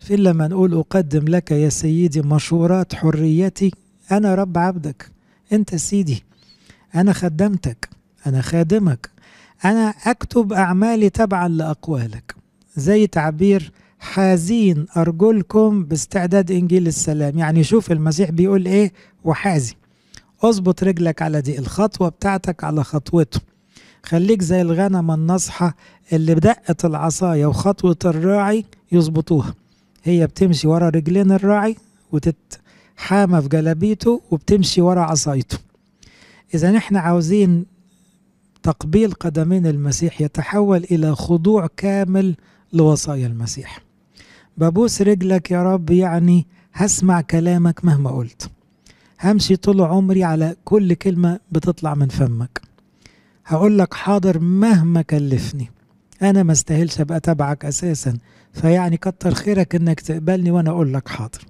في لما نقول أقدم لك يا سيدي مشورات حريتي أنا رب عبدك أنت سيدي أنا خدمتك أنا خادمك أنا أكتب أعمالي تبعا لأقوالك زي تعبير حازين أرجلكم باستعداد إنجيل السلام يعني شوف المسيح بيقول إيه وحازي أضبط رجلك على دي الخطوة بتاعتك على خطوته خليك زي الغنم النصحة اللي بدقة العصاية وخطوة الراعي يظبطوها هي بتمشي ورا رجلين الراعي وتتحامى في جلابيته وبتمشي ورا عصايته إذا احنا عاوزين تقبيل قدمين المسيح يتحول إلى خضوع كامل لوصايا المسيح ببوس رجلك يا رب يعني هسمع كلامك مهما قلت همشي طول عمري على كل كلمة بتطلع من فمك هقول لك حاضر مهما كلفني انا ما استاهلش ابقى تبعك اساسا فيعني كتر خيرك انك تقبلني وانا اقول لك حاضر